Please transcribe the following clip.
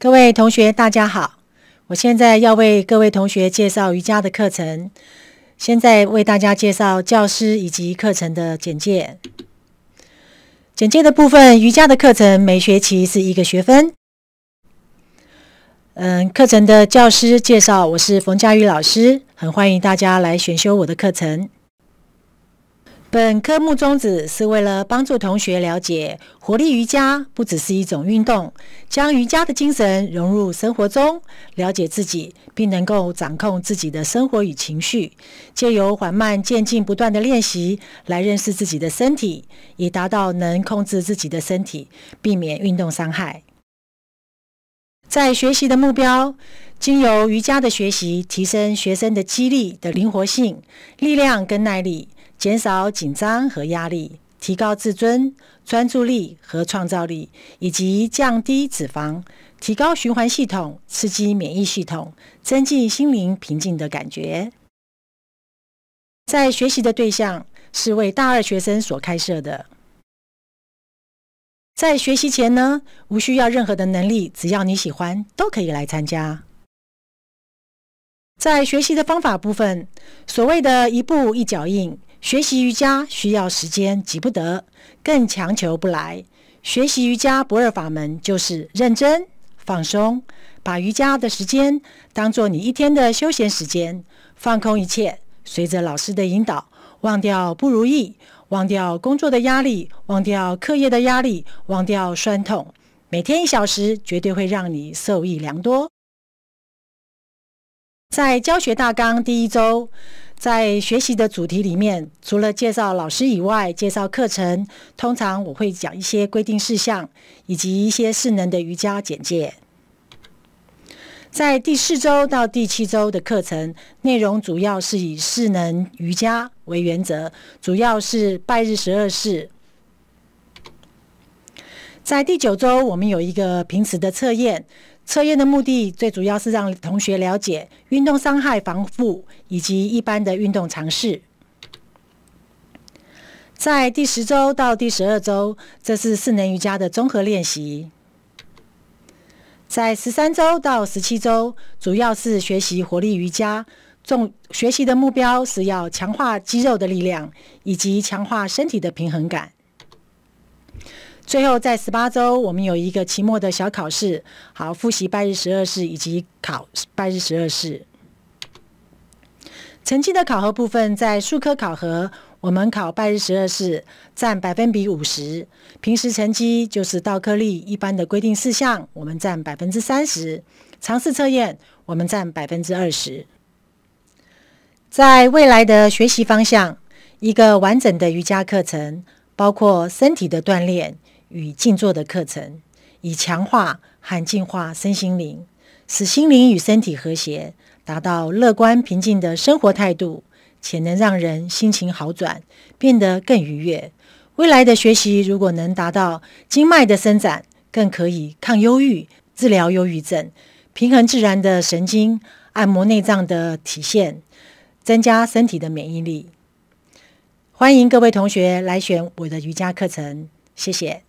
各位同学，大家好！我现在要为各位同学介绍瑜伽的课程。现在为大家介绍教师以及课程的简介。简介的部分，瑜伽的课程每学期是一个学分。嗯，课程的教师介绍，我是冯佳玉老师，很欢迎大家来选修我的课程。本科目宗旨是为了帮助同学了解活力瑜伽不只是一种运动，将瑜伽的精神融入生活中，了解自己，并能够掌控自己的生活与情绪。借由缓慢、渐进、不断的练习，来认识自己的身体，以达到能控制自己的身体，避免运动伤害。在学习的目标，经由瑜伽的学习，提升学生的肌力、的灵活性、力量跟耐力。减少紧张和压力，提高自尊、专注力和创造力，以及降低脂肪，提高循环系统，刺激免疫系统，增进心灵平静的感觉。在学习的对象是为大二学生所开设的。在学习前呢，无需要任何的能力，只要你喜欢都可以来参加。在学习的方法部分，所谓的一步一脚印。学习瑜伽需要时间，急不得，更强求不来。学习瑜伽不二法门就是认真、放松，把瑜伽的时间当做你一天的休闲时间，放空一切，随着老师的引导，忘掉不如意，忘掉工作的压力，忘掉课业的压力，忘掉酸痛。每天一小时，绝对会让你受益良多。在教学大纲第一周。在学习的主题里面，除了介绍老师以外，介绍课程。通常我会讲一些规定事项，以及一些势能的瑜伽简介。在第四周到第七周的课程内容，主要是以势能瑜伽为原则，主要是拜日十二式。在第九周，我们有一个平时的测验。测验的目的最主要是让同学了解运动伤害防护以及一般的运动常识。在第十周到第十二周，这是四能瑜伽的综合练习。在十三周到十七周，主要是学习活力瑜伽，重学习的目标是要强化肌肉的力量以及强化身体的平衡感。最后，在十八周，我们有一个期末的小考试，好复习拜日十二式以及考拜日十二式成绩的考核部分。在数科考核，我们考拜日十二式占百分比五十，平时成绩就是到课率一般的规定事项，我们占百分之三十，尝试测验我们占百分之二十。在未来的学习方向，一个完整的瑜伽课程包括身体的锻炼。与静坐的课程，以强化和净化身心灵，使心灵与身体和谐，达到乐观平静的生活态度，且能让人心情好转，变得更愉悦。未来的学习如果能达到经脉的伸展，更可以抗忧郁、治疗忧郁症、平衡自然的神经、按摩内脏的体现、增加身体的免疫力。欢迎各位同学来选我的瑜伽课程，谢谢。